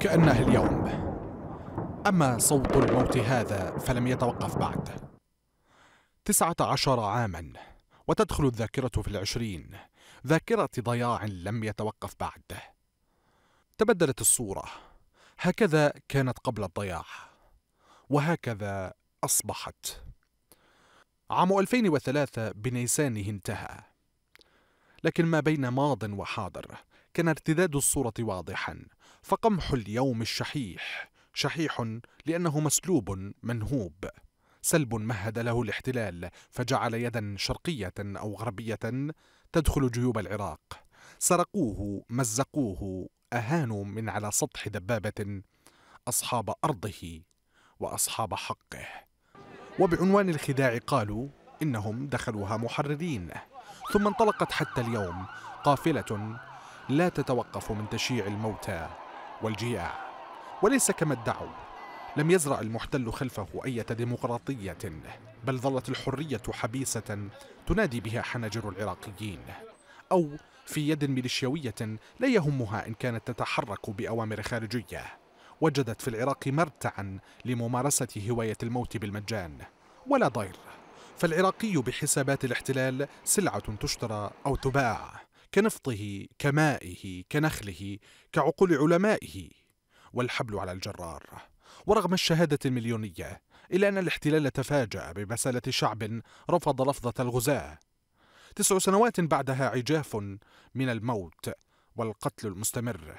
كأنه اليوم أما صوت الموت هذا فلم يتوقف بعد تسعة عشر عاما وتدخل الذاكرة في العشرين ذاكرة ضياع لم يتوقف بعد تبدلت الصورة هكذا كانت قبل الضياع وهكذا أصبحت عام 2003 بنيسانه انتهى لكن ما بين ماض وحاضر كان ارتداد الصورة واضحا فقمح اليوم الشحيح شحيح لأنه مسلوب منهوب سلب مهد له الاحتلال فجعل يدا شرقية أو غربية تدخل جيوب العراق سرقوه مزقوه أهانوا من على سطح دبابة أصحاب أرضه وأصحاب حقه وبعنوان الخداع قالوا إنهم دخلوها محررين ثم انطلقت حتى اليوم قافلة لا تتوقف من تشييع الموتى والجياع وليس كما ادعوا لم يزرع المحتل خلفه أية ديمقراطية بل ظلت الحرية حبيسة تنادي بها حناجر العراقيين أو في يد ميليشيوية لا يهمها إن كانت تتحرك بأوامر خارجية وجدت في العراق مرتعا لممارسة هواية الموت بالمجان ولا ضير فالعراقي بحسابات الاحتلال سلعة تشترى أو تباع كنفطه كمائه كنخله كعقول علمائه والحبل على الجرار ورغم الشهادة المليونية إلا أن الاحتلال تفاجأ ببسالة شعب رفض لفظة الغزاة تسع سنوات بعدها عجاف من الموت والقتل المستمر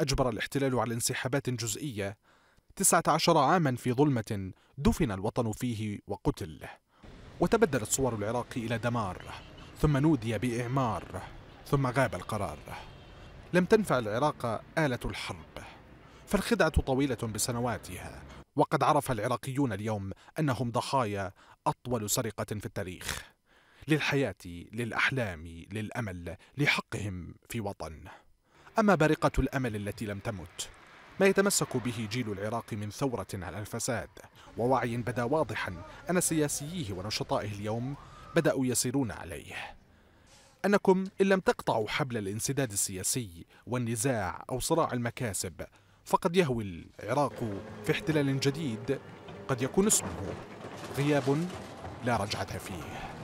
أجبر الاحتلال على انسحابات جزئية تسعة عشر عاما في ظلمة دفن الوطن فيه وقتل وتبدلت صور العراق إلى دمار ثم نودي بإعمار ثم غاب القرار لم تنفع العراق آلة الحرب فالخدعة طويلة بسنواتها وقد عرف العراقيون اليوم أنهم ضحايا أطول سرقة في التاريخ للحياة للأحلام للأمل لحقهم في وطن أما بارقة الأمل التي لم تمت ما يتمسك به جيل العراق من ثورة على الفساد ووعي بدا واضحا أن سياسيه ونشطائه اليوم بدأوا يسيرون عليه أنكم إن لم تقطعوا حبل الانسداد السياسي والنزاع أو صراع المكاسب فقد يهوي العراق في احتلال جديد قد يكون اسمه غياب لا رجعة فيه